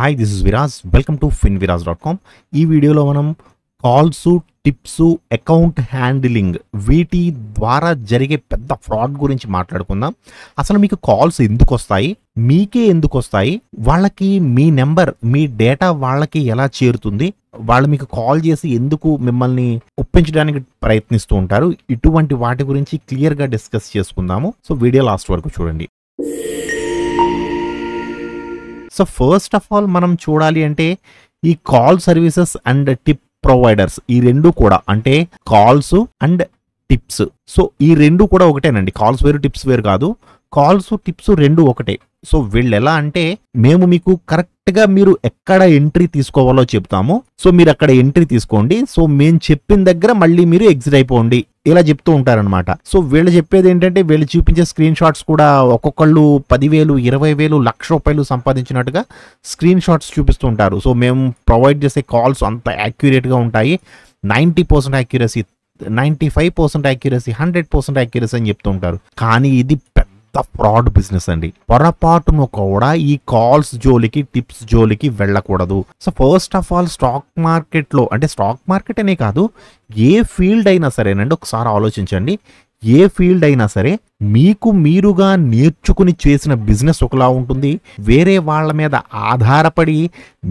hi this is Viraj welcome to fin Viraj dot com ఈ వీడియోలో మనం కాల్స్ టిప్స్ అకౌంట్ హ్యాండిలింగ్ వీటి ద్వారా జరిగే పెద్ద ఫ్రాడ్ గురించి మాట్లాడుకుందాం అసలు మీకు కాల్స్ ఎందుకు వస్తాయి మీకే ఎందుకు వస్తాయి వాళ్ళకి మీ నెంబర్ మీ డేటా వాళ్ళకి ఎలా చేరుతుంది వాళ్ళు మీకు కాల్ చేసి ఎందుకు మిమ్మల్ని ఒప్పించడానికి ప్రయత్నిస్తూ ఉంటారు ఇటువంటి వాటి గురించి క్లియర్గా డిస్కస్ చేసుకుందాము సో వీడియో లాస్ట్ వరకు చూడండి సో ఫస్ట్ ఆఫ్ ఆల్ మనం చూడాలి అంటే ఈ call services and tip providers ఈ రెండు కూడా అంటే కాల్స్ అండ్ టిప్స్ సో ఈ రెండు కూడా ఒకటేనండి కాల్స్ వేరు టిప్స్ వేరు కాదు కాల్స్ టిప్స్ రెండు ఒకటే సో వీళ్ళు ఎలా అంటే మేము మీకు కరెక్ట్గా మీరు ఎక్కడ ఎంట్రీ తీసుకోవాలో చెప్తాము సో మీరు అక్కడ ఎంట్రీ తీసుకోండి సో మేము చెప్పిన దగ్గర మళ్ళీ మీరు ఎగ్జిట్ అయిపోండి ఇలా చెప్తూ ఉంటారనమాట సో వీళ్ళు చెప్పేది ఏంటంటే వీళ్ళు చూపించే స్క్రీన్ షాట్స్ కూడా ఒక్కొక్కళ్ళు పదివేలు ఇరవై వేలు లక్ష రూపాయలు సంపాదించినట్టుగా స్క్రీన్ షాట్స్ చూపిస్తూ ఉంటారు సో మేము ప్రొవైడ్ చేసే కాల్స్ అంత యాక్యురేట్గా ఉంటాయి ninety percent accuracy ninety five percent accuracy hundred percent accuracy అని చెప్తూ ఉంటారు కానీ ఇది ఫ్రాడ్ బిజినెస్ అండి పొరపాటును కూడా ఈ కాల్స్ జోలికి టిప్స్ జోలికి వెళ్ళకూడదు so first of all stock మార్కెట్లో అంటే స్టాక్ మార్కెట్ అనే కాదు ఏ ఫీల్డ్ అయినా సరేనండి ఒకసారి ఆలోచించండి ఏ ఫీల్డ్ అయినా సరే మీకు మీరుగా నేర్చుకుని చేసిన బిజినెస్ ఒకలా ఉంటుంది వేరే వాళ్ళ మీద ఆధారపడి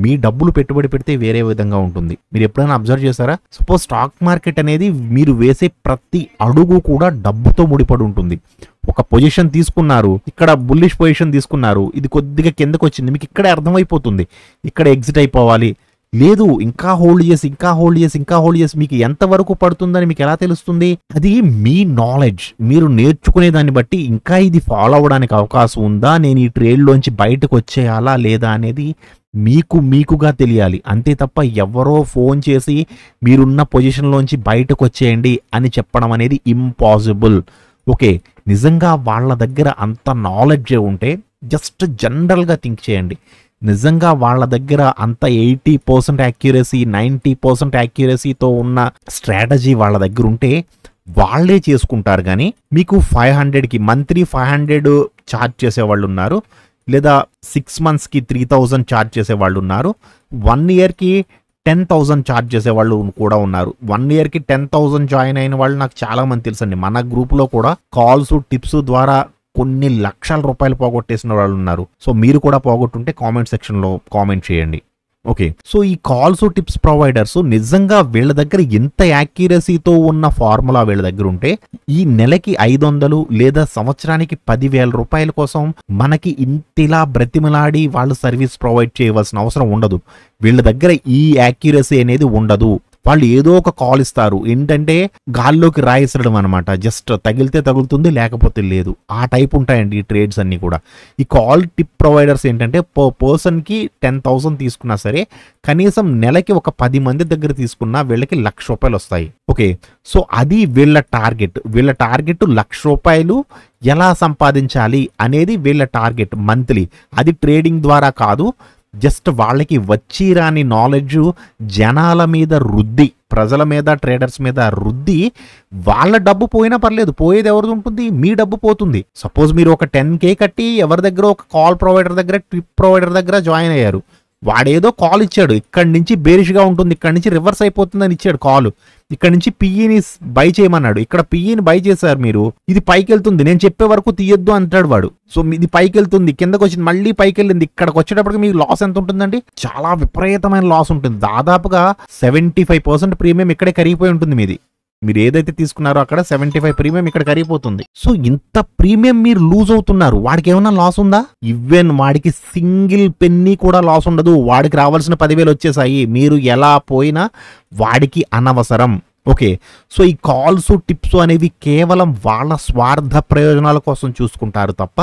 మీ డబ్బులు పెట్టుబడి పెడితే వేరే విధంగా ఉంటుంది మీరు ఎప్పుడైనా అబ్జర్వ్ చేశారా సపోజ్ స్టాక్ మార్కెట్ అనేది మీరు వేసే ప్రతి అడుగు కూడా డబ్బుతో ముడిపడి ఉంటుంది ఒక పొజిషన్ తీసుకున్నారు ఇక్కడ బుల్లిష్ పొజిషన్ తీసుకున్నారు ఇది కొద్దిగా కిందకు వచ్చింది మీకు ఇక్కడే అర్థమైపోతుంది ఇక్కడ ఎగ్జిట్ అయిపోవాలి లేదు ఇంకా హోల్డ్ చేసి ఇంకా హోల్డ్ చేసి ఇంకా హోల్డ్ చేసి మీకు ఎంతవరకు పడుతుందని మీకు ఎలా తెలుస్తుంది అది మీ నాలెడ్జ్ మీరు నేర్చుకునే దాన్ని బట్టి ఇంకా ఇది ఫాలో అవ్వడానికి అవకాశం ఉందా నేను ఈ ట్రేడ్లోంచి బయటకు వచ్చేయాలా లేదా అనేది మీకు మీకుగా తెలియాలి అంతే తప్ప ఎవరో ఫోన్ చేసి మీరున్న పొజిషన్లోంచి బయటకు వచ్చేయండి అని చెప్పడం అనేది ఇంపాసిబుల్ ఓకే నిజంగా వాళ్ళ దగ్గర అంత నాలెడ్జ్ ఉంటే జస్ట్ జనరల్గా థింక్ చేయండి నిజంగా వాళ్ళ దగ్గర అంత eighty percent accuracy ninety percent యాక్యురసీతో ఉన్న స్ట్రాటజీ వాళ్ళ దగ్గర ఉంటే వాళ్ళే చేసుకుంటారు కానీ మీకు ఫైవ్ హండ్రెడ్కి మంత్లీ ఫైవ్ హండ్రెడ్ ఛార్జ్ చేసే వాళ్ళు ఉన్నారు లేదా సిక్స్ మంత్స్కి త్రీ థౌజండ్ ఛార్జ్ చేసే వాళ్ళు ఉన్నారు వన్ ఇయర్కి టెన్ థౌజండ్ ఛార్జ్ చేసేవాళ్ళు కూడా ఉన్నారు వన్ ఇయర్కి టెన్ థౌజండ్ జాయిన్ అయిన వాళ్ళు నాకు చాలా మంది తెలుసండి మన గ్రూప్లో కూడా కాల్స్ టిప్స్ ద్వారా కొన్ని లక్షల రూపాయలు పోగొట్టేసిన వాళ్ళు ఉన్నారు సో మీరు కూడా పోగొట్టుంటే కామెంట్ సెక్షన్లో కామెంట్ చేయండి ఓకే సో ఈ కాల్స్ టిప్స్ ప్రొవైడర్స్ నిజంగా వీళ్ళ దగ్గర ఎంత యాక్యురసీతో ఉన్న ఫార్ములా వీళ్ళ దగ్గర ఉంటే ఈ నెలకి ఐదు వందలు లేదా సంవత్సరానికి పదివేల రూపాయల కోసం మనకి ఇంతలా బ్రతిమలాడి వాళ్ళు సర్వీస్ ప్రొవైడ్ చేయవలసిన అవసరం ఉండదు వీళ్ళ దగ్గర ఈ యాక్యురసీ అనేది ఉండదు వాళ్ళు ఏదో ఒక కాల్ ఇస్తారు ఏంటంటే గాల్లోకి రాయిసడం అనమాట జస్ట్ తగిలితే తగులుతుంది లేకపోతే లేదు ఆ టైప్ ఉంటాయండి ఈ ట్రేడ్స్ అన్నీ కూడా ఈ కాల్ టిప్ ప్రొవైడర్స్ ఏంటంటే పర్ పర్సన్కి టెన్ థౌసండ్ తీసుకున్నా సరే కనీసం నెలకి ఒక పది మంది దగ్గర తీసుకున్నా వీళ్ళకి లక్ష రూపాయలు వస్తాయి ఓకే సో అది వీళ్ళ టార్గెట్ వీళ్ళ టార్గెట్ లక్ష రూపాయలు ఎలా సంపాదించాలి అనేది వీళ్ళ టార్గెట్ మంత్లీ అది ట్రేడింగ్ ద్వారా కాదు జస్ట్ వాళ్ళకి వచ్చి రాని నాలెడ్జు జనాల మీద రుద్ది ప్రజల మీద ట్రేడర్స్ మీద రుద్ది వాళ్ళ డబ్బు పోయినా పర్లేదు పోయేది ఎవరిది ఉంటుంది మీ డబ్బు పోతుంది సపోజ్ మీరు ఒక టెన్ కే కట్టి ఎవరి దగ్గర ఒక కాల్ ప్రొవైడర్ దగ్గర ట్రిప్ ప్రొవైడర్ దగ్గర జాయిన్ అయ్యారు వాడేదో కాల్ ఇచ్చాడు ఇక్కడి నుంచి బేరిష్గా ఉంటుంది ఇక్కడి నుంచి రివర్స్ అయిపోతుందని ఇచ్చాడు కాల్ ఇక్కడ నుంచి పిఈని e బై చేయమన్నాడు ఇక్కడ పిఈని e బై చేశారు మీరు ఇది పైకి వెళ్తుంది నేను చెప్పే వరకు తీయొద్దు అంటాడు వాడు సో ఇది పైకి వెళ్తుంది కిందకు వచ్చింది మళ్ళీ పైకి వెళ్ళింది ఇక్కడికి వచ్చేటప్పటికి మీకు లాస్ ఎంత ఉంటుందండి చాలా విపరీతమైన లాస్ ఉంటుంది దాదాపుగా సెవెంటీ ఫైవ్ పర్సెంట్ ప్రీమియం ఇక్కడే కరిగిపోయి ఉంటుంది మీది మీరు ఏదైతే తీసుకున్నారో అక్కడ సెవెంటీ ఫైవ్ ప్రీమియం ఇక్కడ కరిగిపోతుంది సో ఇంత ప్రీమియం మీరు లూజ్ అవుతున్నారు వాడికి ఏమైనా లాస్ ఉందా ఈవెన్ వాడికి సింగిల్ పెన్నీ కూడా లాస్ ఉండదు వాడికి రావాల్సిన పదివేలు వచ్చేసాయి మీరు ఎలా పోయినా వాడికి అనవసరం ఓకే సో ఈ కాల్స్ టిప్స్ అనేవి కేవలం వాళ్ళ స్వార్థ ప్రయోజనాల కోసం చూసుకుంటారు తప్ప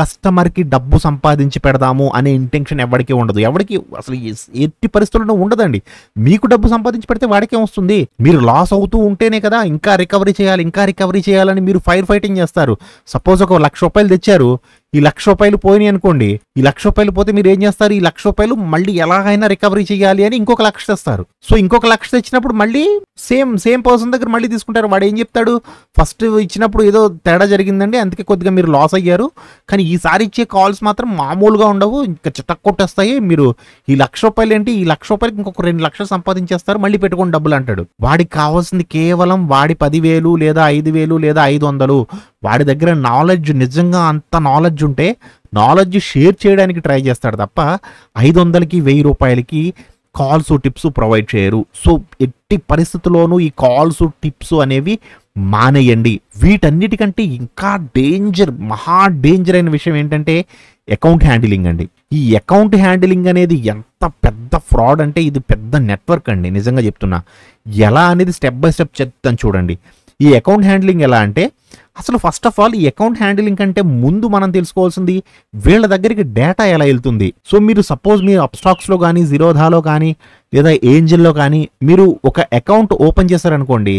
కస్టమర్కి డబ్బు సంపాదించి పెడదాము అనే ఇంటెన్షన్ ఎవరికీ ఉండదు ఎవరికి అసలు ఎట్టి పరిస్థితుల్లో ఉండదండి మీకు డబ్బు సంపాదించి పెడితే వాడికే వస్తుంది మీరు లాస్ అవుతూ ఉంటేనే కదా ఇంకా రికవరీ చేయాలి ఇంకా రికవరీ చేయాలని మీరు ఫైర్ ఫైటింగ్ చేస్తారు సపోజ్ ఒక లక్ష రూపాయలు తెచ్చారు ఈ లక్ష రూపాయలు పోయినాయి అనుకోండి ఈ లక్ష రూపాయలు పోతే మీరు ఏం చేస్తారు ఈ లక్ష రూపాయలు మళ్ళీ ఎలాగైనా రికవరీ చేయాలి అని ఇంకొక లక్ష తెస్తారు సో ఇంకొక లక్ష తెచ్చినప్పుడు మళ్ళీ సేమ్ సేమ్ పర్సన్ దగ్గర మళ్ళీ తీసుకుంటారు వాడు ఏం చెప్తాడు ఫస్ట్ ఇచ్చినప్పుడు ఏదో తేడా జరిగిందండి అందుకే కొద్దిగా మీరు లాస్ అయ్యారు కానీ ఈసారి ఇచ్చే కాల్స్ మాత్రం మామూలుగా ఉండవు ఇంకా చిటక్ కొట్టేస్తాయి మీరు ఈ లక్ష రూపాయలు ఏంటి ఈ లక్ష రూపాయలకి ఇంకొక రెండు లక్షలు సంపాదించేస్తారు మళ్ళీ పెట్టుకుని డబ్బులు అంటాడు వాడికి కావాల్సింది కేవలం వాడి పదివేలు లేదా ఐదు వేలు లేదా ఐదు వందలు వాడి దగ్గర నాలెడ్జ్ నిజంగా అంత నాలెడ్జ్ ఉంటే నాలెడ్జ్ షేర్ చేయడానికి ట్రై చేస్తాడు తప్ప ఐదు వందలకి వెయ్యి రూపాయలకి కాల్స్ టిప్స్ ప్రొవైడ్ చేయరు సో ఎట్టి పరిస్థితుల్లోనూ ఈ కాల్స్ టిప్స్ అనేవి మానేయండి వీటన్నిటికంటే ఇంకా డేంజర్ మహా డేంజర్ అయిన విషయం ఏంటంటే అకౌంట్ హ్యాండిలింగ్ అండి ఈ అకౌంట్ హ్యాండిలింగ్ అనేది ఎంత పెద్ద ఫ్రాడ్ అంటే ఇది పెద్ద నెట్వర్క్ అండి నిజంగా చెప్తున్నా ఎలా అనేది స్టెప్ బై స్టెప్ చెప్తాను చూడండి ఈ అకౌంట్ హ్యాండిలింగ్ ఎలా అంటే అసలు ఫస్ట్ ఆఫ్ ఆల్ ఈ అకౌంట్ హ్యాండిలింగ్ కంటే ముందు మనం తెలుసుకోవాల్సింది వీళ్ళ దగ్గరికి డేటా ఎలా వెళ్తుంది సో మీరు సపోజ్ మీరు అప్స్టాక్స్లో కానీ జీరోధాలో కానీ లేదా ఏంజిల్లో కానీ మీరు ఒక అకౌంట్ ఓపెన్ చేశారనుకోండి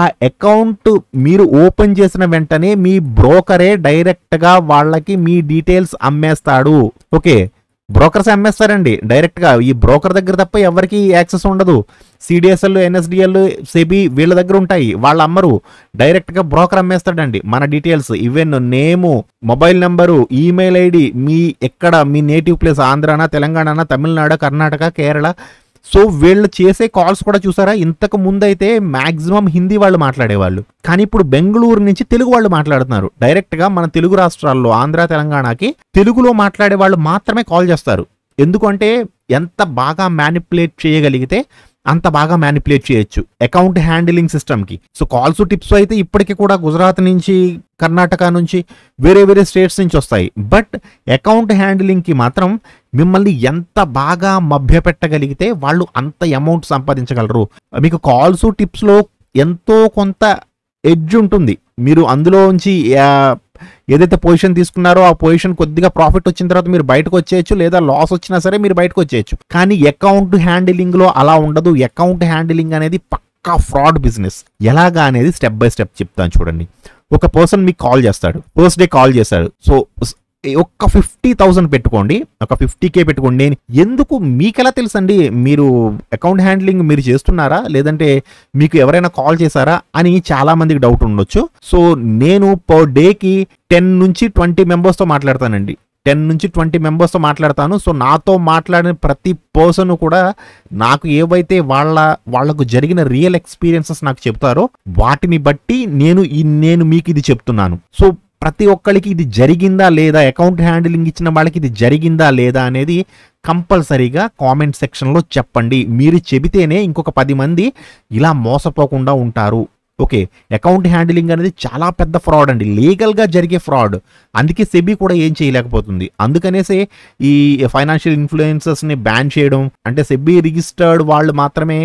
ఆ అకౌంట్ మీరు ఓపెన్ చేసిన వెంటనే మీ బ్రోకరే డైరెక్ట్గా వాళ్ళకి మీ డీటెయిల్స్ అమ్మేస్తాడు ఓకే బ్రోకర్స్ అమ్మేస్తారండి డైరెక్ట్గా ఈ బ్రోకర్ దగ్గర తప్ప ఎవరికి యాక్సెస్ ఉండదు సిడిఎస్ఎల్ ఎన్ఎస్డిఎల్ సెబి వీళ్ళ దగ్గర ఉంటాయి వాళ్ళు అమ్మరు డైరెక్ట్గా బ్రోకర్ అమ్మేస్తాడండి మన details even name mobile number email ID మీ ఎక్కడ మీ నేటివ్ ప్లేస్ ఆంధ్రానా తెలంగాణ తమిళనాడు కర్ణాటక కేరళ సో వీళ్ళు చేసే కాల్స్ కూడా చూసారా ఇంతకు ముందైతే మాక్సిమం హిందీ వాళ్ళు మాట్లాడేవాళ్ళు కానీ ఇప్పుడు బెంగళూరు నుంచి తెలుగు వాళ్ళు మాట్లాడుతున్నారు డైరెక్ట్గా మన తెలుగు రాష్ట్రాల్లో ఆంధ్ర తెలంగాణకి తెలుగులో మాట్లాడే వాళ్ళు మాత్రమే కాల్ చేస్తారు ఎందుకంటే ఎంత బాగా మ్యానిపులేట్ చేయగలిగితే అంత బాగా మ్యానిపులేట్ చేయొచ్చు అకౌంట్ హ్యాండిలింగ్ సిస్టమ్కి సో కాల్స్ టిప్స్ అయితే ఇప్పటికీ కూడా గుజరాత్ నుంచి కర్ణాటక నుంచి వేరే వేరే స్టేట్స్ నుంచి వస్తాయి బట్ అకౌంట్ హ్యాండిలింగ్కి మాత్రం మిమ్మల్ని ఎంత బాగా మభ్యపెట్టగలిగితే వాళ్ళు అంత అమౌంట్ సంపాదించగలరు మీకు కాల్స్ టిప్స్లో ఎంతో కొంత ఎడ్జ్ ఉంటుంది మీరు అందులోంచి ఏదైతే పొజిషన్ తీసుకున్నారో ఆ పొజిషన్ కొద్దిగా ప్రాఫిట్ వచ్చిన తర్వాత మీరు బయటకు వచ్చేయచ్చు లేదా లాస్ వచ్చినా సరే మీరు బయటకు వచ్చేయచ్చు కానీ అకౌంట్ హ్యాండిలింగ్లో అలా ఉండదు అకౌంట్ హ్యాండిలింగ్ అనేది పక్కా ఫ్రాడ్ బిజినెస్ ఎలాగా అనేది స్టెప్ బై స్టెప్ చెప్తాను చూడండి ఒక పర్సన్ మీకు కాల్ చేస్తాడు ఫస్ట్ డే కాల్ చేశాడు సో ఒక ఫిఫ్టీ థౌసండ్ పెట్టుకోండి ఒక ఫిఫ్టీ కే పెట్టుకోండి నేను ఎందుకు మీకెలా తెలుసండి మీరు అకౌంట్ హ్యాండ్లింగ్ మీరు చేస్తున్నారా లేదంటే మీకు ఎవరైనా కాల్ చేశారా అని చాలా మందికి డౌట్ ఉండొచ్చు సో నేను పర్ డేకి టెన్ నుంచి ట్వంటీ మెంబర్స్తో మాట్లాడతానండి టెన్ నుంచి ట్వంటీ మెంబర్స్తో మాట్లాడతాను సో నాతో మాట్లాడిన ప్రతి పర్సన్ కూడా నాకు ఏవైతే వాళ్ళ వాళ్లకు జరిగిన రియల్ ఎక్స్పీరియన్సెస్ నాకు చెప్తారో వాటిని బట్టి నేను నేను మీకు ఇది చెప్తున్నాను సో ప్రతి ఒక్కరికి ఇది జరిగిందా లేదా అకౌంట్ హ్యాండిలింగ్ ఇచ్చిన వాళ్ళకి ఇది జరిగిందా లేదా అనేది కంపల్సరీగా కామెంట్ సెక్షన్లో చెప్పండి మీరు చెబితేనే ఇంకొక పది మంది ఇలా మోసపోకుండా ఉంటారు ఓకే అకౌంట్ హ్యాండిలింగ్ అనేది చాలా పెద్ద ఫ్రాడ్ అండి లీగల్గా జరిగే ఫ్రాడ్ అందుకే సెబీ కూడా ఏం చేయలేకపోతుంది అందుకనేసే ఈ ఫైనాన్షియల్ ఇన్ఫ్లుయెన్సర్స్ని బ్యాన్ చేయడం అంటే సెబీ రిజిస్టర్డ్ వాళ్ళు మాత్రమే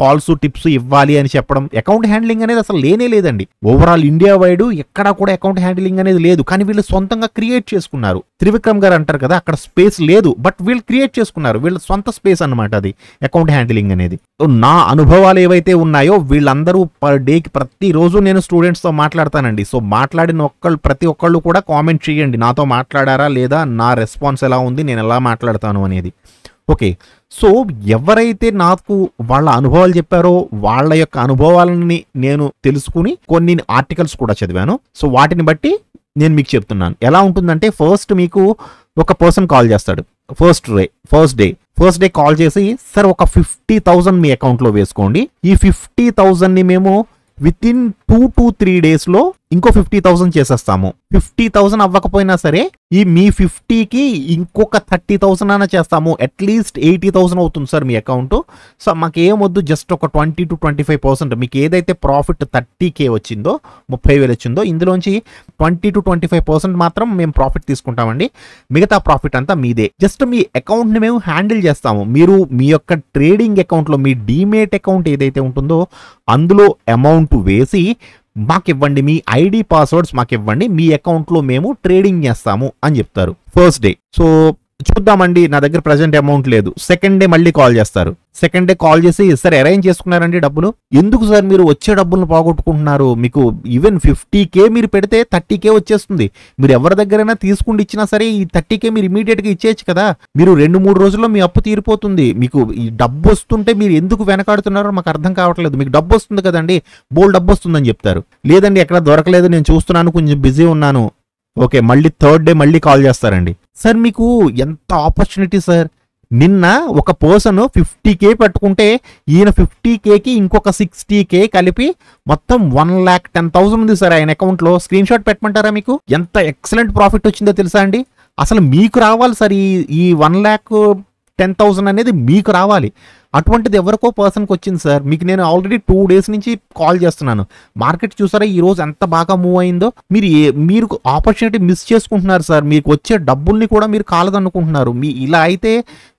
కాల్స్ టిప్స్ ఇవ్వాలి అని చెప్పడం అకౌంట్ హ్యాండిలింగ్ అనేది అసలు లేనే లేదండి ఓవరాల్ ఇండియా వైడ్ ఎక్కడా కూడా అకౌంట్ హ్యాండిలింగ్ అనేది లేదు కానీ వీళ్ళు సొంతంగా క్రియేట్ చేసుకున్నారు త్రివిక్రమ్ గారు అంటారు కదా అక్కడ స్పేస్ లేదు బట్ వీళ్ళు క్రియేట్ చేసుకున్నారు వీళ్ళ సొంత స్పేస్ అనమాట అది అకౌంట్ హ్యాండిలింగ్ అనేది నా అనుభవాలు ఏవైతే ఉన్నాయో వీళ్ళందరూ పర్ డేకి ప్రతిరోజు నేను స్టూడెంట్స్తో మాట్లాడతానండి సో మాట్లాడిన ఒక్కళ్ళు ప్రతి ఒక్కళ్ళు కూడా కామెంట్ చేయండి నాతో మాట్లాడారా లేదా నా రెస్పాన్స్ ఎలా ఉంది నేను ఎలా మాట్లాడతాను అనేది ఓకే సో ఎవరైతే నాకు వాళ్ళ అనుభవాలు చెప్పారో వాళ్ళ యొక్క అనుభవాలని నేను తెలుసుకుని కొన్ని ఆర్టికల్స్ కూడా చదివాను సో వాటిని బట్టి నేను మీకు చెప్తున్నాను ఎలా ఉంటుందంటే ఫస్ట్ మీకు ఒక పర్సన్ కాల్ చేస్తాడు first day first day first day call చేసి సార్ ఒక ఫిఫ్టీ థౌజండ్ మీ అకౌంట్లో వేసుకోండి ఈ ఫిఫ్టీ థౌజండ్ని మేము within టూ టు త్రీ డేస్లో ఇంకో ఫిఫ్టీ థౌసండ్ చేసేస్తాము ఫిఫ్టీ థౌసండ్ అవ్వకపోయినా సరే ఈ మీ ఫిఫ్టీకి ఇంకొక థర్టీ థౌసండ్ అయినా చేస్తాము అట్లీస్ట్ ఎయిటీ థౌసండ్ అవుతుంది సార్ మీ అకౌంట్ సో మాకు ఏమొద్దు జస్ట్ ఒక twenty to twenty five percent మీకు ఏదైతే ప్రాఫిట్ థర్టీ కే వచ్చిందో ముప్పై వేలు వచ్చిందో ఇందులోంచి twenty to twenty five percent మాత్రం మేము ప్రాఫిట్ తీసుకుంటామండి మిగతా ప్రాఫిట్ అంతా మీదే జస్ట్ మీ అకౌంట్ని మేము హ్యాండిల్ చేస్తాము మీరు మీ యొక్క ట్రేడింగ్ అకౌంట్లో మీ డీమేట్ అకౌంట్ ఏదైతే ఉంటుందో అందులో అమౌంట్ వేసి మాకు ఇవ్వండి మీ ఐడి పాస్వర్డ్స్ మాకు ఇవ్వండి మీ అకౌంట్లో మేము ట్రేడింగ్ చేస్తాము అని చెప్తారు ఫస్ట్ డే సో చూద్దామండి నా దగ్గర ప్రజెంట్ అమౌంట్ లేదు సెకండ్ డే మళ్ళీ కాల్ చేస్తారు సెకండ్ డే కాల్ చేసి సార్ అరేంజ్ చేసుకున్నారండి డబ్బులు ఎందుకు సార్ మీరు వచ్చే డబ్బులను పోగొట్టుకుంటున్నారు మీకు ఈవెన్ ఫిఫ్టీ కే మీరు పెడితే థర్టీ కే వచ్చేస్తుంది మీరు ఎవరి దగ్గరైనా తీసుకుని ఇచ్చినా సరే ఈ థర్టీ కే మీరు గా ఇచ్చేయచ్చు కదా మీరు రెండు మూడు రోజుల్లో మీ అప్పు తీరిపోతుంది మీకు ఈ డబ్బు వస్తుంటే మీరు ఎందుకు వెనకాడుతున్నారో మాకు అర్థం కావట్లేదు మీకు డబ్బు వస్తుంది కదండి బోల్ డబ్బు వస్తుందని చెప్తారు లేదండి ఎక్కడ దొరకలేదు నేను చూస్తున్నాను కొంచెం బిజీ ఉన్నాను ఓకే మళ్ళీ థర్డ్ డే మళ్ళీ కాల్ చేస్తారండి సార్ మీకు ఎంత ఆపర్చునిటీ సార్ నిన్న ఒక పర్సన్ ఫిఫ్టీ కే పెట్టుకుంటే ఈయన ఫిఫ్టీ కేకి ఇంకొక సిక్స్టీ కే కలిపి మొత్తం వన్ ల్యాక్ టెన్ థౌసండ్ ఉంది సార్ ఆయన అకౌంట్లో స్క్రీన్ షాట్ పెట్టమంటారా మీకు ఎంత ఎక్సలెంట్ ప్రాఫిట్ వచ్చిందో తెలుసా అండి అసలు మీకు రావాలి సార్ ఈ ఈ వన్ ల్యాక్ టెన్ థౌసండ్ అనేది మీకు రావాలి అటువంటిది ఎవరికో పర్సన్కి వచ్చింది సార్ మీకు నేను ఆల్రెడీ టూ డేస్ నుంచి కాల్ చేస్తున్నాను మార్కెట్ చూసారా ఈ రోజు ఎంత బాగా మూవ్ అయిందో మీరు ఏ మీరు ఆపర్చునిటీ మిస్ చేసుకుంటున్నారు సార్ మీకు వచ్చే డబ్బుల్ని కూడా మీరు కాలదనుకుంటున్నారు మీ ఇలా అయితే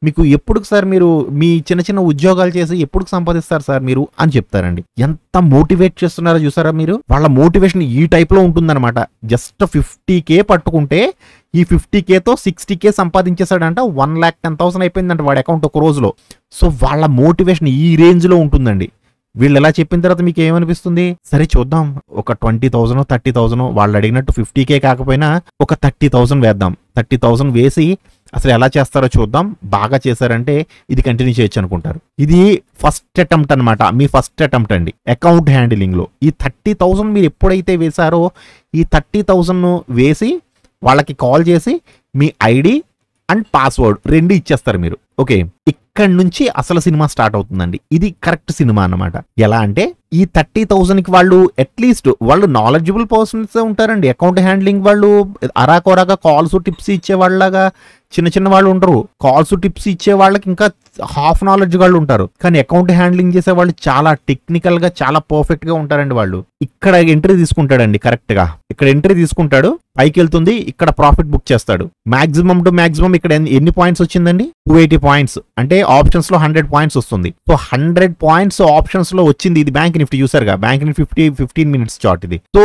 మీకు ఎప్పుడు సార్ మీరు మీ చిన్న చిన్న ఉద్యోగాలు చేసి ఎప్పుడు సంపాదిస్తారు సార్ మీరు అని చెప్తారండి ఎంత మోటివేట్ చేస్తున్నారో చూసారా మీరు వాళ్ళ మోటివేషన్ ఈ టైప్లో ఉంటుందన్నమాట జస్ట్ ఫిఫ్టీ కే పట్టుకుంటే ఈ ఫిఫ్టీ కేతో సిక్స్టీ కే సంపాదించేశాడంట వన్ ల్యాక్ టెన్ థౌసండ్ అయిపోయిందంట వాడి అకౌంట్ ఒక రోజులో సో వాళ్ళ మోటివేషన్ ఈ రేంజ్లో ఉంటుందండి వీళ్ళు ఎలా చెప్పిన తర్వాత మీకు ఏమనిపిస్తుంది సరే చూద్దాం ఒక ట్వంటీ థౌసండ్ థర్టీ థౌసండ్ వాళ్ళు అడిగినట్టు ఫిఫ్టీ కే కాకపోయినా ఒక థర్టీ థౌసండ్ వేద్దాం థర్టీ థౌసండ్ వేసి అసలు ఎలా చేస్తారో చూద్దాం బాగా చేశారంటే ఇది కంటిన్యూ చేయొచ్చు అనుకుంటారు ఇది ఫస్ట్ అటెంప్ట్ అనమాట మీ ఫస్ట్ అటెంప్ట్ అండి అకౌంట్ హ్యాండిలింగ్లో ఈ థర్టీ థౌసండ్ మీరు ఎప్పుడైతే వేశారో ఈ థర్టీ థౌసండ్ వేసి వాళ్ళకి కాల్ చేసి మీ ఐడి అండ్ పాస్వర్డ్ రెండు ఇచ్చేస్తారు మీరు ఓకే ఇక్కడ నుంచి అసలు సినిమా స్టార్ట్ అవుతుందండి ఇది కరెక్ట్ సినిమా అనమాట ఎలా అంటే ఈ థర్టీ థౌజండ్కి వాళ్ళు అట్లీస్ట్ వాళ్ళు నాలెడ్జబుల్ పర్సన్స్ ఉంటారండి అకౌంట్ హ్యాండ్లింగ్ వాళ్ళు అరాకొరాగా కాల్స్ టిప్స్ ఇచ్చే వాళ్ళగా చిన్న చిన్న వాళ్ళు ఉంటారు కాల్స్ టిప్స్ ఇచ్చే వాళ్ళకి ఇంకా హాఫ్ నాలెడ్జ్ వాళ్ళు ఉంటారు కానీ అకౌంట్ హ్యాండ్లింగ్ చేసే వాళ్ళు చాలా టెక్నికల్ గా చాలా పర్ఫెక్ట్ గా ఉంటారండి వాళ్ళు ఇక్కడ ఎంట్రీ తీసుకుంటాడండి కరెక్ట్ గా ఇక్కడ ఎంట్రీ తీసుకుంటాడు పైకి వెళ్తుంది ఇక్కడ ప్రాఫిట్ బుక్ చేస్తాడు మాక్సిమం టు మాక్సిమం ఇక్కడ ఎన్ని పాయింట్స్ వచ్చిందండి టూ ఎయిటీ పాయింట్స్ అంటే ఆప్షన్స్ లో హండ్రెడ్ పాయింట్స్ వస్తుంది సో హండ్రెడ్ పాయింట్స్ ఆప్షన్స్ లో వచ్చింది ఇది బ్యాంక్ నిఫ్టీ చూసారుగా Bank Nifty fifteen minutes chart ఇది సో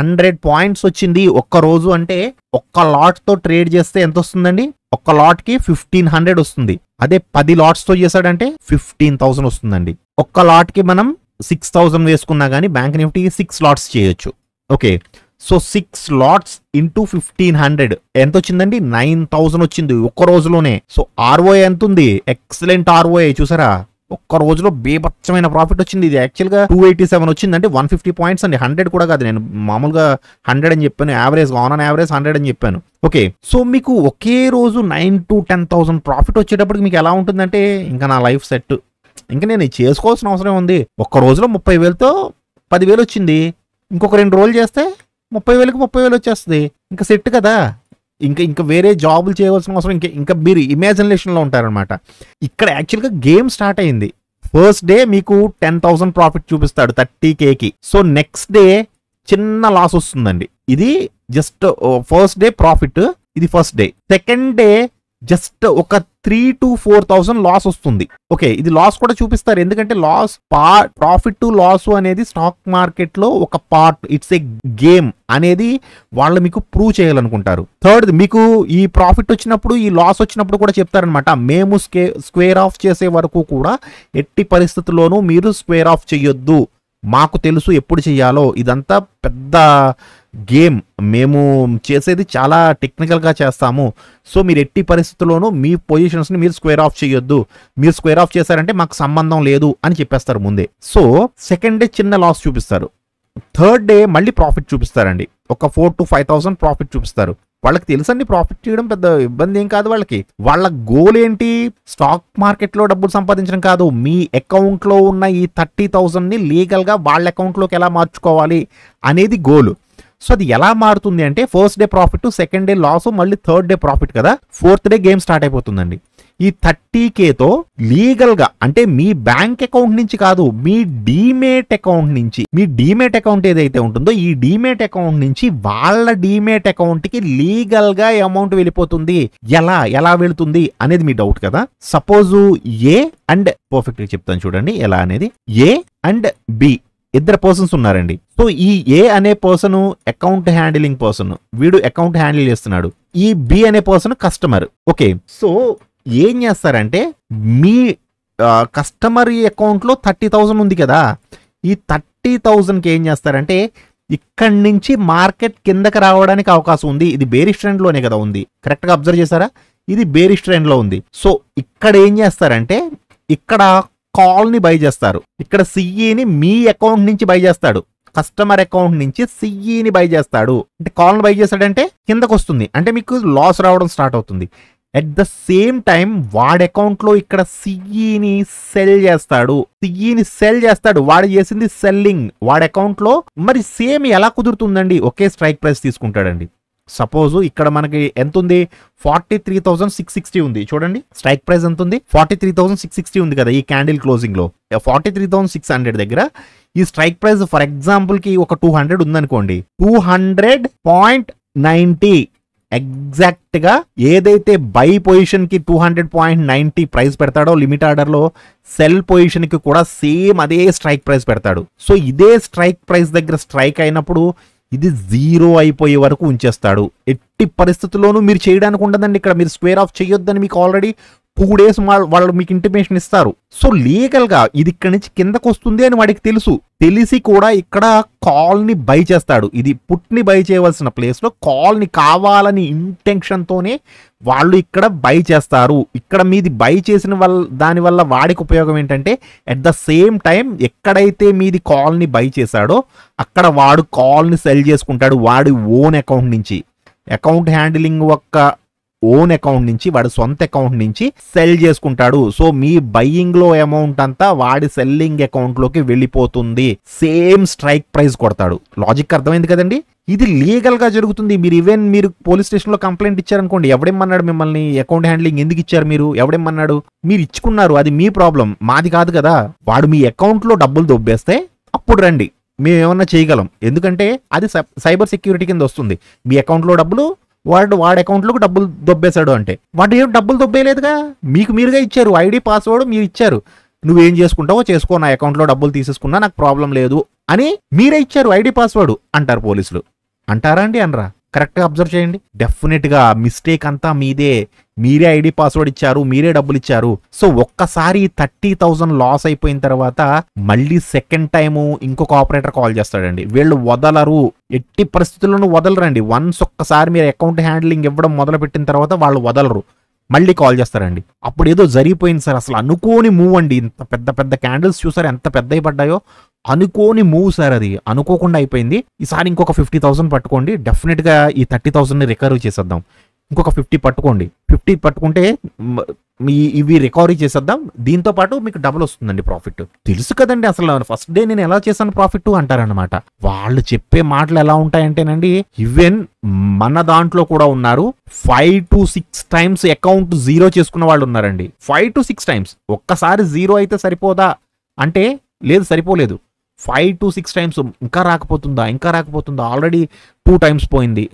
హండ్రెడ్ పాయింట్స్ వచ్చింది ఒక్క రోజు అంటే ఒక్క లాట్ తో ట్రేడ్ చేస్తే ఎంత వస్తుందండి ఒక్క లాట్ కి ఫిఫ్టీన్ హండ్రెడ్ వస్తుంది అదే పది లాట్స్ తో చేశాడంటే ఫిఫ్టీన్ థౌసండ్ వస్తుందండి ఒక్క లాట్ కి మనం సిక్స్ థౌసండ్ వేసుకున్నా కానీ బ్యాంక్ నిఫ్టీ సిక్స్ లాట్స్ చేయొచ్చు okay so six lots into fifteen hundred ఎంత వచ్చిందండి నైన్ థౌసండ్ వచ్చింది ఒక్క రోజులోనే సో ఆర్ఓఏ ఎంత ఉంది ఎక్సలెంట్ ఆర్ఓఏ చూసారా ఒక్క రోజులో బేబచ్చమైన ప్రాఫిట్ వచ్చింది ఇది యాక్చువల్గా టూ ఎయిటీ సెవెన్ వచ్చింది అంటే వన్ ఫిఫ్టీ పాయింట్స్ అండి హండ్రెడ్ కూడా కాదు నేను మామూలుగా హండ్రెడ్ అని చెప్పాను average on an average hundred అని చెప్పాను ఓకే సో మీకు ఒకే రోజు nine to ten thousand profit వచ్చేటప్పటికి మీకు ఎలా ఉంటుందంటే ఇంకా నా లైఫ్ సెట్ ఇంకా నేను చేసుకోవాల్సిన అవసరం ఉంది ఒక్క రోజులో ముప్పై వేలతో పదివేలు వచ్చింది ఇంకొక రెండు రోజులు చేస్తే ముప్పై వేలకు ముప్పై వేలు వచ్చేస్తుంది ఇంకా సెట్ కదా ఇంకా ఇంకా వేరే జాబులు చేయవలసిన అవసరం ఇంకా ఇంకా మీరు ఇమాజినేషన్లో ఉంటారనమాట ఇక్కడ యాక్చువల్గా గేమ్ స్టార్ట్ అయింది ఫస్ట్ డే మీకు టెన్ థౌసండ్ ప్రాఫిట్ చూపిస్తాడు థర్టీ కేకి సో నెక్స్ట్ డే చిన్న లాస్ వస్తుందండి ఇది జస్ట్ ఫస్ట్ డే ప్రాఫిట్ ఇది first day second day just ఒక three to four thousand loss వస్తుంది ఓకే ఇది లాస్ కూడా చూపిస్తారు ఎందుకంటే లాస్ ప్రాఫిట్ టు లాస్ అనేది స్టాక్ మార్కెట్లో ఒక పార్ట్ ఇట్స్ ఏ గేమ్ అనేది వాళ్ళు మీకు ప్రూవ్ చేయాలనుకుంటారు థర్డ్ మీకు ఈ ప్రాఫిట్ వచ్చినప్పుడు ఈ లాస్ వచ్చినప్పుడు కూడా చెప్తారనమాట మేము స్కే స్క్వేర్ ఆఫ్ చేసే వరకు కూడా ఎట్టి పరిస్థితుల్లోనూ మీరు స్క్వేర్ ఆఫ్ చేయొద్దు మాకు తెలుసు ఎప్పుడు చేయాలో ఇదంతా పెద్ద గేమ్ మేము చేసేది చాలా టెక్నికల్గా చేస్తాము సో మీరు ఎట్టి పరిస్థితుల్లోనూ మీ పొజిషన్స్ని మీరు స్క్వేర్ ఆఫ్ చేయొద్దు మీరు స్క్వేర్ ఆఫ్ చేశారంటే మాకు సంబంధం లేదు అని చెప్పేస్తారు ముందే సో సెకండ్ డే చిన్న లాస్ చూపిస్తారు థర్డ్ డే మళ్ళీ ప్రాఫిట్ చూపిస్తారండి ఒక four to five thousand profit చూపిస్తారు వాళ్ళకి తెలుసండి ప్రాఫిట్ చేయడం పెద్ద ఇబ్బంది ఏం కాదు వాళ్ళకి వాళ్ళ గోల్ ఏంటి స్టాక్ మార్కెట్లో డబ్బులు సంపాదించడం కాదు మీ అకౌంట్లో ఉన్న ఈ థర్టీ థౌజండ్ని లీగల్గా వాళ్ళ అకౌంట్లోకి ఎలా మార్చుకోవాలి అనేది గోల్ సో అది ఎలా మారుతుంది అంటే first day profit second day loss మళ్ళీ థర్డ్ డే ప్రాఫిట్ కదా ఫోర్త్ డే గేమ్ స్టార్ట్ అయిపోతుందండి ఈ థర్టీ కేతో లీగల్గా అంటే మీ బ్యాంక్ అకౌంట్ నుంచి కాదు మీ డీమేట్ అకౌంట్ నుంచి మీ డీమేట్ అకౌంట్ ఏదైతే ఉంటుందో ఈ డీమేట్ అకౌంట్ నుంచి వాళ్ళ డీమేట్ అకౌంట్కి లీగల్గా అమౌంట్ వెళ్ళిపోతుంది ఎలా ఎలా వెళుతుంది అనేది మీ డౌట్ కదా సపోజు ఏ అండ్ పర్ఫెక్ట్గా చెప్తాను చూడండి ఎలా అనేది ఏ అండ్ బి ఇద్దరు పర్సన్స్ ఉన్నారండి సో ఈ ఏ అనే పర్సన్ అకౌంట్ హ్యాండిలింగ్ పర్సన్ వీడు అకౌంట్ హ్యాండిల్ చేస్తున్నాడు ఈ బి అనే పర్సన్ కస్టమర్ ఓకే సో ఏం చేస్తారంటే మీ కస్టమర్ అకౌంట్లో థర్టీ థౌజండ్ ఉంది కదా ఈ థర్టీ థౌజండ్కి ఏం చేస్తారంటే ఇక్కడి నుంచి మార్కెట్ కిందకి రావడానికి అవకాశం ఉంది ఇది బేరిష్ ట్రెండ్లోనే కదా ఉంది కరెక్ట్గా అబ్జర్వ్ చేశారా ఇది బేరిష్ ట్రెండ్లో ఉంది సో ఇక్కడ ఏం చేస్తారంటే ఇక్కడ కాల్ని బై చేస్తారు ఇక్కడ సిఈని e మీ అకౌంట్ నుంచి బై చేస్తాడు కస్టమర్ అకౌంట్ నుంచి సిఈని e బై చేస్తాడు అంటే కాల్ని బై చేస్తాడంటే కిందకు వస్తుంది అంటే మీకు లాస్ రావడం స్టార్ట్ అవుతుంది అట్ ద సేమ్ టైం వాడి అకౌంట్లో ఇక్కడ సిఈని e సెల్ చేస్తాడు సిఈని సెల్ చేస్తాడు వాడు చేసింది సెల్లింగ్ వాడి అకౌంట్లో మరి సేమ్ ఎలా కుదురుతుందండి ఒకే స్ట్రైక్ ప్రైస్ తీసుకుంటాడండి సపోజ్ ఇక్కడ మనకి ఎంత ఉంది forty three thousand six sixty ఉంది చూడండి స్ట్రైక్ ప్రైస్ ఎంత ఉంది forty three thousand six sixty ఉంది కదా ఈ క్యాండిల్ క్లోజింగ్లో forty three thousand six hundred దగ్గర ఈ స్ట్రైక్ ప్రైస్ ఫర్ ఎగ్జాంపుల్కి ఒక టూ హండ్రెడ్ ఉందనుకోండి two hundred point ninety exact గా ఏదైతే బై పొజిషన్ కి two hundred point ninety price పెడతాడో లిమిట్ ఆర్డర్ లో సెల్ పొజిషన్ కి కూడా సేమ్ అదే స్ట్రైక్ ప్రైస్ పెడతాడు సో ఇదే స్ట్రైక్ ప్రైస్ దగ్గర స్ట్రైక్ అయినప్పుడు ఇది జీరో అయిపోయే వరకు ఉంచేస్తాడు ఎట్టి పరిస్థితుల్లోనూ మీరు చేయడానికి ఉండదండి ఇక్కడ మీరు స్క్వేర్ ఆఫ్ చేయొద్దని మీకు ఆల్రెడీ టూ డేస్ వాళ్ళు మీకు ఇంటిమేషన్ ఇస్తారు సో లీగల్ గా ఇది ఇక్కడ నుంచి కిందకు వస్తుంది అని వాడికి తెలుసు తెలిసి కూడా ఇక్కడ కాల్ ని బై చేస్తాడు ఇది పుట్ ని బై చేయవలసిన ప్లేస్ లో కాల్ ని కావాలని ఇంటెన్షన్ తోనే వాళ్ళు ఇక్కడ బై చేస్తారు ఇక్కడ మీది బై చేసిన వల్ల దానివల్ల వాడికి ఉపయోగం ఏంటంటే అట్ ద సేమ్ టైం ఎక్కడైతే మీది కాల్ ని బై చేశాడో అక్కడ వాడు కాల్ ని సెల్ చేసుకుంటాడు వాడి ఓన్ అకౌంట్ నుంచి అకౌంట్ హ్యాండిలింగ్ ఒక ఓన్ అకౌంట్ నుంచి వాడి సొంత అకౌంట్ నుంచి సెల్ చేసుకుంటాడు సో మీ బయ్యింగ్ లో అమౌంట్ అంతా వాడి సెల్లింగ్ అకౌంట్ లోకి వెళ్ళిపోతుంది సేమ్ స్ట్రైక్ ప్రైస్ కొడతాడు లాజిక్ అర్థమైంది కదండి ఇది లీగల్ గా జరుగుతుంది మీరు ఈవెన్ మీరు పోలీస్ స్టేషన్ లో కంప్లైంట్ ఇచ్చారనుకోండి ఎవడేమన్నాడు మిమ్మల్ని అకౌంట్ హ్యాండ్లింగ్ ఎందుకు ఇచ్చారు మీరు ఎవడేమన్నాడు మీరు ఇచ్చుకున్నారు అది మీ ప్రాబ్లం మాది కాదు కదా వాడు మీ అకౌంట్ లో డబ్బులు దొబ్బేస్తే అప్పుడు రండి మేము ఏమన్నా చేయగలం ఎందుకంటే అది సైబర్ సెక్యూరిటీ కింద వస్తుంది మీ అకౌంట్లో డబ్బులు వాడు వాడి అకౌంట్లోకి డబ్బులు దొబ్బేశాడు అంటే వాడు ఏం డబ్బులు దొబ్బేయలేదుగా మీకు మీరుగా ఇచ్చారు ఐడి పాస్వర్డ్ మీరు ఇచ్చారు నువ్వేం చేసుకుంటావో చేసుకో నా అకౌంట్లో డబ్బులు తీసేసుకున్నా నాకు ప్రాబ్లం లేదు అని మీరే ఇచ్చారు ఐడి పాస్వర్డ్ అంటారు పోలీసులు అంటారా అండి అనరా కరెక్ట్గా అబ్జర్వ్ చేయండి డెఫినెట్గా మిస్టేక్ అంతా మీదే మీరే ఐడి పాస్వర్డ్ ఇచ్చారు మీరే డబ్బులు ఇచ్చారు సో ఒక్కసారి థర్టీ థౌసండ్ లాస్ అయిపోయిన తర్వాత మళ్ళీ సెకండ్ టైము ఇంకొక ఆపరేటర్ కాల్ చేస్తాడండి వీళ్ళు వదలరు ఎట్టి పరిస్థితుల్లోనూ వదలరండి వన్స్ ఒక్కసారి మీరు అకౌంట్ హ్యాండ్లింగ్ ఇవ్వడం మొదలుపెట్టిన తర్వాత వాళ్ళు వదలరు మళ్ళీ కాల్ చేస్తారండి అప్పుడు ఏదో జరిగిపోయింది సార్ అసలు అనుకోని మూవ్ అండి ఇంత పెద్ద పెద్ద క్యాండిల్స్ చూసారు ఎంత పెద్ద పడ్డాయో అనుకోని మూవ్ సార్ అది అనుకోకుండా అయిపోయింది ఈసారి ఇంకొక ఫిఫ్టీ థౌసండ్ పట్టుకోండి డెఫినెట్గా ఈ థర్టీ థౌసండ్ని రికవర్ చేసేద్దాం ఇంకొక ఫిఫ్టీ పట్టుకోండి ఫిఫ్టీ పట్టుకుంటే మీ ఇవి రికవరీ చేసేద్దాం దీంతో పాటు మీకు డబుల్ వస్తుందండి ప్రాఫిట్ తెలుసు కదండి అసలు ఫస్ట్ డే నేను ఎలా చేశాను ప్రాఫిట్ అంటారనమాట వాళ్ళు చెప్పే మాటలు ఎలా ఉంటాయంటేనండి ఈవెన్ మన దాంట్లో కూడా ఉన్నారు five to six times account zero చేసుకున్న వాళ్ళు ఉన్నారండి ఫైవ్ టు సిక్స్ టైమ్స్ ఒక్కసారి జీరో అయితే సరిపోదా అంటే లేదు సరిపోలేదు ఫైవ్ టు సిక్స్ టైమ్స్ ఇంకా రాకపోతుందా ఇంకా రాకపోతుందా ఆల్రెడీ టూ టైమ్స్ పోయింది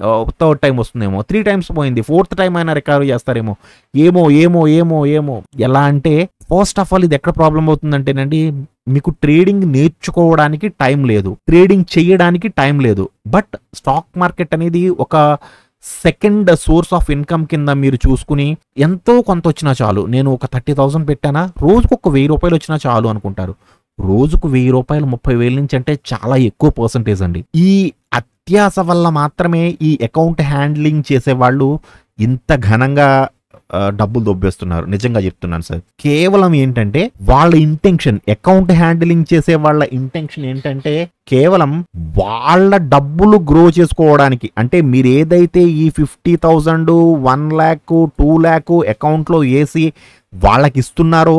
థర్డ్ టైం వస్తుందేమో త్రీ టైమ్స్ పోయింది ఫోర్త్ టైం అయినా రికవరీ చేస్తారేమో ఏమో ఏమో ఏమో ఏమో ఎలా అంటే ఫస్ట్ ఆఫ్ ఆల్ ఇది ఎక్కడ ప్రాబ్లం అవుతుందంటేనండి మీకు ట్రేడింగ్ నేర్చుకోవడానికి టైం లేదు ట్రేడింగ్ చేయడానికి టైం లేదు బట్ స్టాక్ మార్కెట్ అనేది ఒక సెకండ్ సోర్స్ ఆఫ్ ఇన్కమ్ కింద మీరు చూసుకుని ఎంతో కొంత వచ్చినా చాలు నేను ఒక థర్టీ థౌసండ్ పెట్టానా రోజుకు ఒక వెయ్యి రూపాయలు వచ్చినా చాలు అనుకుంటారు రోజుకు వెయ్యి రూపాయలు ముప్పై వేల నుంచి అంటే చాలా ఎక్కువ పర్సంటేజ్ అండి ఈ అత్యాస వల్ల మాత్రమే ఈ అకౌంట్ హ్యాండ్లింగ్ చేసేవాళ్ళు ఇంత ఘనంగా డబ్బులు దొబ్బేస్తున్నారు నిజంగా చెప్తున్నాను సార్ కేవలం ఏంటంటే వాళ్ళ ఇంటెన్షన్ అకౌంట్ హ్యాండిలింగ్ చేసే వాళ్ళ ఇంటెన్షన్ ఏంటంటే కేవలం వాళ్ళ డబ్బులు గ్రో చేసుకోవడానికి అంటే మీరు ఏదైతే ఈ fifty thousand one lakh two lakh అకౌంట్లో వేసి వాళ్ళకి ఇస్తున్నారో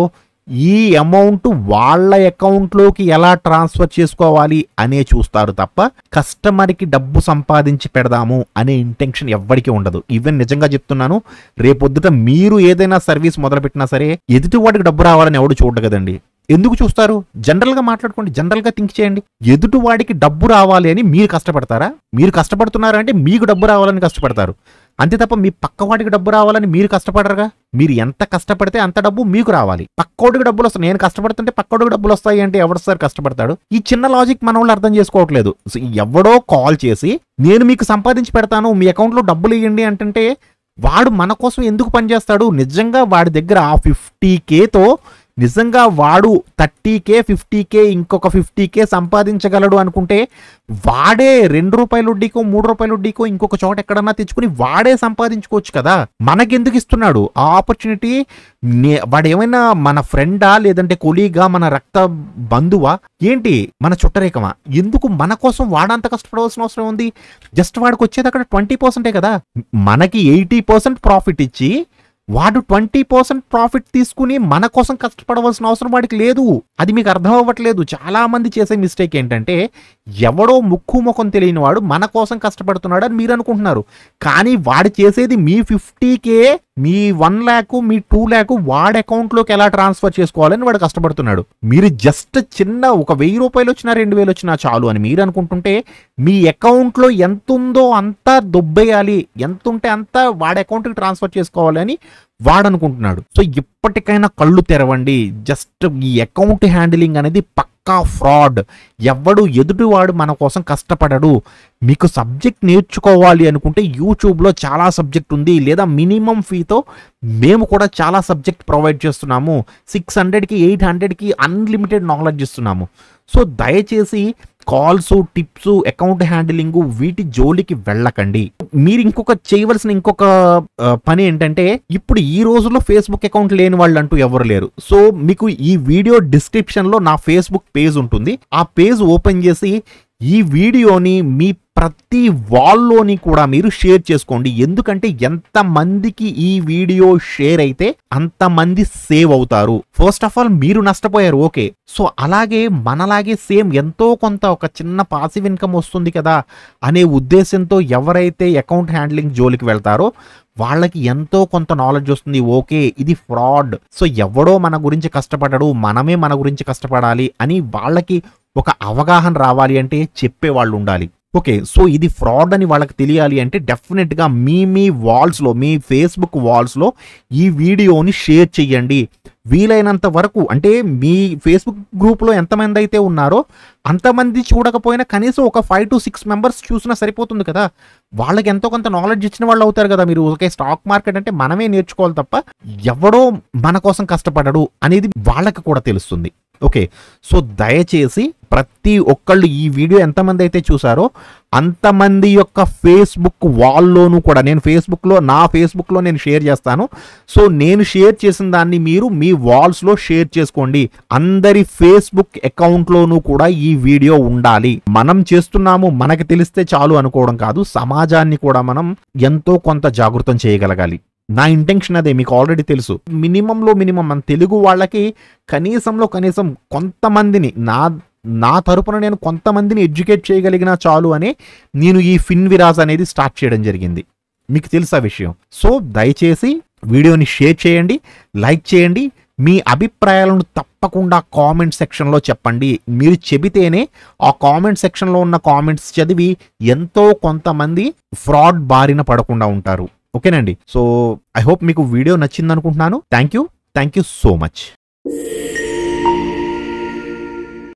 ఈ అమౌంట్ వాళ్ళ అకౌంట్లోకి ఎలా ట్రాన్స్ఫర్ చేసుకోవాలి అనే చూస్తారు తప్ప కస్టమర్కి డబ్బు సంపాదించి పెడదాము అనే ఇంటెన్షన్ ఎవ్వరికి ఉండదు ఈవెన్ నిజంగా చెప్తున్నాను రేపొద్దుట మీరు ఏదైనా సర్వీస్ మొదలుపెట్టినా సరే ఎదుటి వాడికి డబ్బు రావాలని ఎవడు చూడదు కదండి ఎందుకు చూస్తారు జనరల్గా మాట్లాడుకోండి జనరల్గా థింక్ చేయండి ఎదుటి వాడికి డబ్బు రావాలి అని మీరు కష్టపడతారా మీరు కష్టపడుతున్నారంటే మీకు డబ్బు రావాలని కష్టపడతారు అంతే తప్ప మీ పక్కవాడికి డబ్బు రావాలని మీరు కష్టపడరుగా మీరు ఎంత కష్టపడితే అంత డబ్బు మీకు రావాలి పక్కోడికి డబ్బులు వస్తాయి నేను కష్టపడుతుంటే పక్కోడికి డబ్బులు వస్తాయి అంటే ఎవడు సార్ కష్టపడతాడు ఈ చిన్న లాజిక్ మన వాళ్ళు అర్థం చేసుకోవట్లేదు ఎవడో కాల్ చేసి నేను మీకు సంపాదించి పెడతాను మీ అకౌంట్లో డబ్బులు ఇవ్వండి అంటే వాడు మన కోసం ఎందుకు పనిచేస్తాడు నిజంగా వాడి దగ్గర ఆ ఫిఫ్టీ కేతో నిజంగా వాడు థర్టీకే ఫిఫ్టీకే ఇంకొక ఫిఫ్టీకే సంపాదించగలడు అనుకుంటే వాడే రెండు రూపాయల వడ్డీకో మూడు రూపాయల వడ్డీకో ఇంకొక చోట ఎక్కడన్నా తెచ్చుకుని వాడే సంపాదించుకోవచ్చు కదా మనకెందుకు ఇస్తున్నాడు ఆ ఆపర్చునిటీ వాడు ఏమైనా మన ఫ్రెండా లేదంటే కొలీగా మన రక్త బంధువా ఏంటి మన చుట్టరేఖమా ఎందుకు మన కోసం వాడంత కష్టపడవలసిన అవసరం ఉంది జస్ట్ వాడికి వచ్చేది అక్కడ ట్వంటీ పర్సెంటే కదా మనకి ఎయిటీ పర్సెంట్ ప్రాఫిట్ ఇచ్చి వాడు ట్వంటీ పర్సెంట్ ప్రాఫిట్ తీసుకుని మన కోసం కష్టపడవలసిన అవసరం వాడికి లేదు అది మీకు అర్థం అవ్వట్లేదు చాలా మంది చేసే మిస్టేక్ ఏంటంటే ఎవడో ముక్కు ముఖం తెలియని వాడు మన కోసం కష్టపడుతున్నాడు అని మీరు అనుకుంటున్నారు కానీ వాడు చేసేది మీ ఫిఫ్టీకే మీ వన్ ల్యాక్ మీ టూ ల్యాక్ వాడి అకౌంట్లోకి ఎలా ట్రాన్స్ఫర్ చేసుకోవాలని వాడు కష్టపడుతున్నాడు మీరు జస్ట్ చిన్న ఒక వెయ్యి రూపాయలు వచ్చినా రెండు వేలు వచ్చినా చాలు అని మీరు అనుకుంటుంటే మీ అకౌంట్లో ఎంత ఉందో అంతా దొబ్బేయాలి ఎంత ఉంటే అంతా వాడి అకౌంట్కి ట్రాన్స్ఫర్ చేసుకోవాలని వాడనుకుంటున్నాడు సో ఇప్పటికైనా కళ్ళు తెరవండి జస్ట్ ఈ అకౌంట్ హ్యాండిలింగ్ అనేది పక్క పక్కా ఫ్రాడ్ ఎవడు ఎదుటివాడు మన కోసం కష్టపడడు మీకు సబ్జెక్ట్ నేర్చుకోవాలి అనుకుంటే యూట్యూబ్లో చాలా సబ్జెక్ట్ ఉంది లేదా మినిమం ఫీతో మేము కూడా చాలా సబ్జెక్ట్ ప్రొవైడ్ చేస్తున్నాము సిక్స్ హండ్రెడ్కి ఎయిట్ హండ్రెడ్కి అన్లిమిటెడ్ నాలెడ్జ్ ఇస్తున్నాము సో దయచేసి కాల్స్ టిప్స్ అకౌంట్ హ్యాండిలింగ్ వీటి జోలికి వెళ్ళకండి మీరు ఇంకొక చేయవలసిన ఇంకొక పని ఏంటంటే ఇప్పుడు ఈ రోజుల్లో ఫేస్బుక్ అకౌంట్ లేని వాళ్ళు అంటూ ఎవరు లేరు సో మీకు ఈ వీడియో డిస్క్రిప్షన్ లో నా ఫేస్బుక్ పేజ్ ఉంటుంది ఆ పేజ్ ఓపెన్ చేసి ఈ వీడియోని మీ ప్రతి వాల్లోని కూడా మీరు షేర్ చేసుకోండి ఎందుకంటే ఎంతమందికి ఈ వీడియో షేర్ అయితే అంతమంది సేవ్ అవుతారు ఫస్ట్ ఆఫ్ ఆల్ మీరు నష్టపోయారు ఓకే సో అలాగే మనలాగే సేమ్ ఎంతో కొంత ఒక చిన్న పాసివ్ ఇన్కమ్ వస్తుంది కదా అనే ఉద్దేశంతో ఎవరైతే అకౌంట్ హ్యాండ్లింగ్ జోలికి వెళ్తారో వాళ్ళకి ఎంతో కొంత నాలెడ్జ్ వస్తుంది ఓకే ఇది ఫ్రాడ్ సో ఎవడో మన గురించి కష్టపడడు మనమే మన గురించి కష్టపడాలి అని వాళ్ళకి ఒక అవగాహన రావాలి అంటే చెప్పేవాళ్ళు ఉండాలి ఓకే సో ఇది ఫ్రాడ్ అని వాళ్ళకి తెలియాలి అంటే డెఫినెట్గా మీ మీ వాల్స్లో మీ ఫేస్బుక్ వాల్స్లో ఈ వీడియోని షేర్ చేయండి వీలైనంత వరకు అంటే మీ ఫేస్బుక్ గ్రూప్లో ఎంతమంది అయితే ఉన్నారో అంతమంది చూడకపోయినా కనీసం ఒక ఫైవ్ టు సిక్స్ మెంబర్స్ చూసినా సరిపోతుంది కదా వాళ్ళకి ఎంతో కొంత నాలెడ్జ్ ఇచ్చిన వాళ్ళు అవుతారు కదా మీరు ఓకే స్టాక్ మార్కెట్ అంటే మనమే నేర్చుకోవాలి తప్ప ఎవడో మన కోసం కష్టపడడు అనేది వాళ్ళకి కూడా తెలుస్తుంది ఓకే సో దయచేసి ప్రతి ఒక్కళ్ళు ఈ వీడియో ఎంతమంది అయితే చూసారో అంతమంది యొక్క ఫేస్బుక్ వాల్లోనూ కూడా నేను ఫేస్బుక్లో నా ఫేస్బుక్లో నేను షేర్ చేస్తాను సో నేను షేర్ చేసిన దాన్ని మీరు మీ వాల్స్లో షేర్ చేసుకోండి అందరి ఫేస్బుక్ అకౌంట్లోనూ కూడా ఈ వీడియో ఉండాలి మనం చేస్తున్నాము మనకి తెలిస్తే చాలు అనుకోవడం కాదు సమాజాన్ని కూడా మనం ఎంతో కొంత జాగృతం చేయగలగాలి నా ఇంటెన్షన్ అదే మీకు ఆల్రెడీ తెలుసు మినిమంలో మినిమం మన తెలుగు వాళ్ళకి కనీసంలో కనీసం కొంతమందిని నా నా తరపున నేను కొంతమందిని ఎడ్యుకేట్ చేయగలిగినా చాలు అని నేను ఈ ఫిన్ విరాజ్ అనేది స్టార్ట్ చేయడం జరిగింది మీకు తెలుసా విషయం సో దయచేసి వీడియోని షేర్ చేయండి లైక్ చేయండి మీ అభిప్రాయాలను తప్పకుండా కామెంట్ సెక్షన్లో చెప్పండి మీరు చెబితేనే ఆ కామెంట్ సెక్షన్లో ఉన్న కామెంట్స్ చదివి ఎంతో కొంతమంది ఫ్రాడ్ బారిన పడకుండా ఉంటారు ఓకేనండి సో ఐ హోప్ మీకు వీడియో నచ్చింది అనుకుంటున్నాను thank you thank you so much